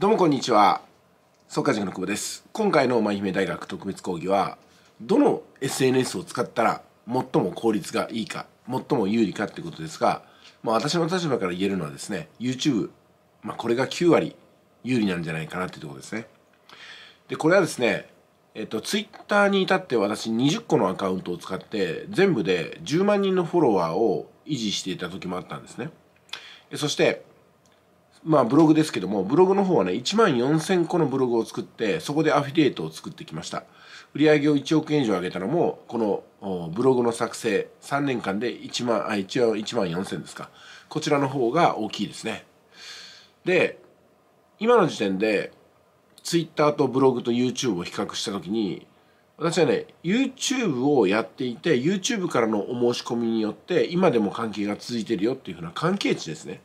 どうもこんにちは速化塾の久保です今回の舞姫大学特別講義はどの SNS を使ったら最も効率がいいか最も有利かってことですが、まあ、私の立場から言えるのはですね YouTube、まあ、これが9割有利なんじゃないかなっていうところですねでこれはですねえっと、ツイッターに至って私20個のアカウントを使って全部で10万人のフォロワーを維持していた時もあったんですねそしてまあブログですけども、ブログの方はね、1万4000個のブログを作って、そこでアフィリエイトを作ってきました。売上を1億円以上上げたのも、このブログの作成、3年間で1万、あ、一応1万4000ですか。こちらの方が大きいですね。で、今の時点で、Twitter とブログと YouTube を比較した時に、私はね、YouTube をやっていて、YouTube からのお申し込みによって、今でも関係が続いてるよっていうふうな関係値ですね。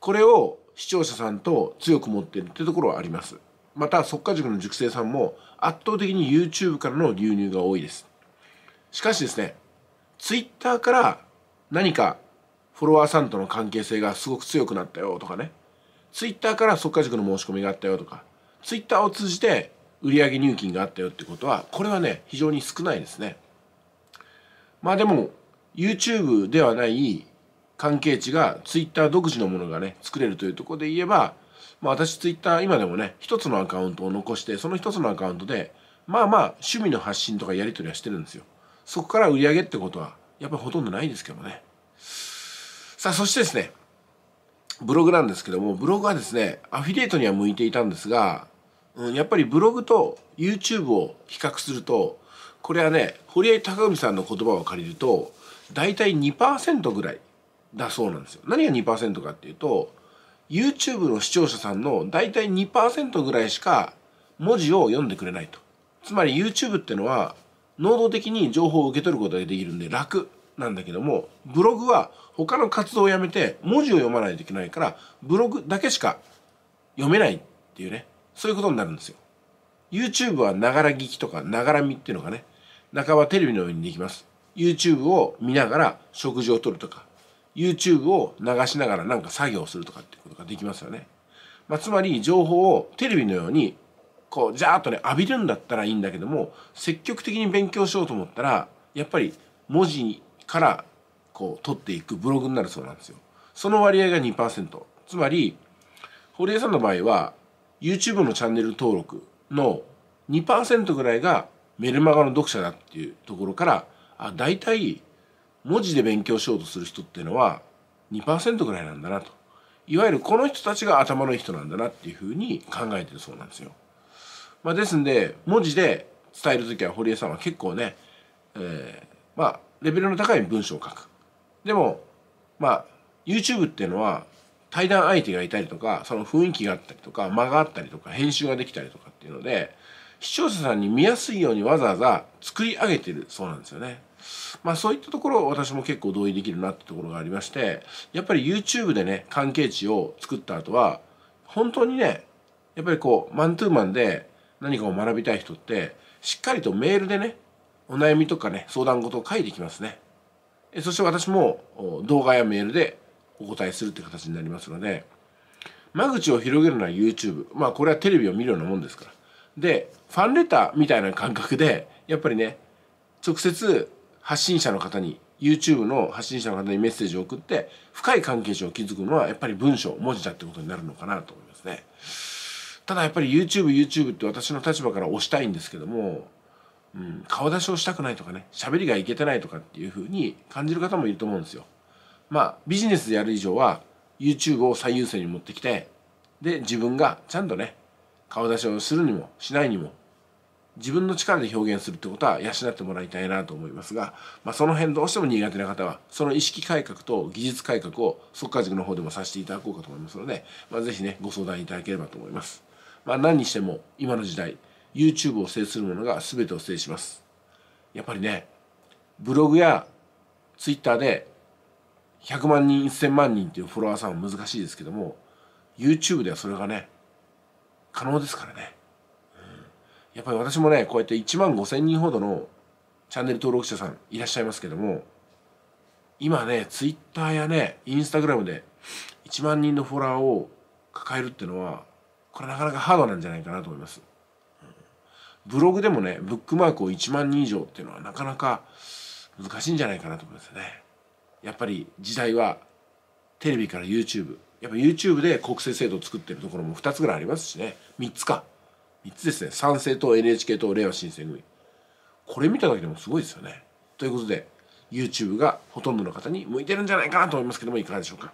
これを視聴者さんと強く持っているというところはありますまた速稼塾の塾生さんも圧倒的に YouTube からの流入が多いですしかしですね Twitter から何かフォロワーさんとの関係性がすごく強くなったよとかね Twitter から速稼塾の申し込みがあったよとか Twitter を通じて売上入金があったよってことはこれはね非常に少ないですねまあでも YouTube ではない関係値がツイッター独自のものがね作れるというとこで言えば、まあ、私ツイッター今でもね一つのアカウントを残してその一つのアカウントでまあまあ趣味の発信とかやり取りはしてるんですよそこから売り上げってことはやっぱほとんどないですけどねさあそしてですねブログなんですけどもブログはですねアフィリエイトには向いていたんですが、うん、やっぱりブログと YouTube を比較するとこれはね堀江貴文さんの言葉を借りると大体2%ぐらいだそうなんですよ。何が2%かっていうと、YouTube の視聴者さんの大体2%ぐらいしか文字を読んでくれないと。つまり YouTube ってのは、能動的に情報を受け取ることができるんで楽なんだけども、ブログは他の活動をやめて文字を読まないといけないから、ブログだけしか読めないっていうね、そういうことになるんですよ。YouTube はながら聞きとかながら見っていうのがね、半ばテレビのようにできます。YouTube を見ながら食事をとるとか、YouTube を流しながらなんか作業するとかってことができますよね。まあ、つまり情報をテレビのようにこうジャーッとね浴びるんだったらいいんだけども積極的に勉強しようと思ったらやっぱり文字からこう取っていくブログになるそうなんですよ。その割合が2%。つまり堀江さんの場合は YouTube のチャンネル登録の2%ぐらいがメルマガの読者だっていうところからあ大体文字で勉強しようとする人っていうのは2%ぐらいなんだなといわゆるこの人たちが頭のいい人なんだなっていうふうに考えてるそうなんですよ。まあ、ですんで文字で伝える時は堀江さんは結構ね、えー、まあレベルの高い文章を書く。でもまあ YouTube っていうのは対談相手がいたりとかその雰囲気があったりとか間があったりとか編集ができたりとかっていうので視聴者さんに見やすいようにわざわざ作り上げてるそうなんですよね。まあ、そういったところを私も結構同意できるなってところがありましてやっぱり YouTube でね関係値を作った後は本当にねやっぱりこうマントゥーマンで何かを学びたい人ってしっかりとメールでねお悩みとかね相談事を書いてきますねそして私も動画やメールでお答えするって形になりますので間口を広げるのは YouTube まあこれはテレビを見るようなもんですからでファンレターみたいな感覚でやっぱりね直接発信者の方に YouTube の発信者の方にメッセージを送って深い関係者を築くのはやっぱり文章文字だってことになるのかなと思いますねただやっぱり YouTubeYouTube って私の立場から押したいんですけども、うん、顔出しをしたくないとかね喋りがいけてないとかっていうふうに感じる方もいると思うんですよまあビジネスでやる以上は YouTube を最優先に持ってきてで自分がちゃんとね顔出しをするにもしないにも自分の力で表現するってことは養ってもらいたいなと思いますが、まあ、その辺どうしても苦手な方はその意識改革と技術改革を速化塾の方でもさせていただこうかと思いますので、まあ、ぜひねご相談いただければと思います、まあ、何にしても今の時代 YouTube を制するものが全てを制しますやっぱりねブログや Twitter で100万人1000万人っていうフォロワーさんは難しいですけども YouTube ではそれがね可能ですからねやっぱり私もねこうやって1万5,000人ほどのチャンネル登録者さんいらっしゃいますけども今ねツイッターやねインスタグラムで1万人のフォロワーを抱えるっていうのはこれなかなかハードなんじゃないかなと思います。ブログでもねブックマークを1万人以上っていうのはなかなか難しいんじゃないかなと思いますね。やっぱり時代はテレビから YouTube やっぱ YouTube で国政制度を作ってるところも2つぐらいありますしね3つか3つですね参政党 NHK 党れいわ新選組これ見ただけでもすごいですよねということで YouTube がほとんどの方に向いてるんじゃないかなと思いますけどもいかがでしょうか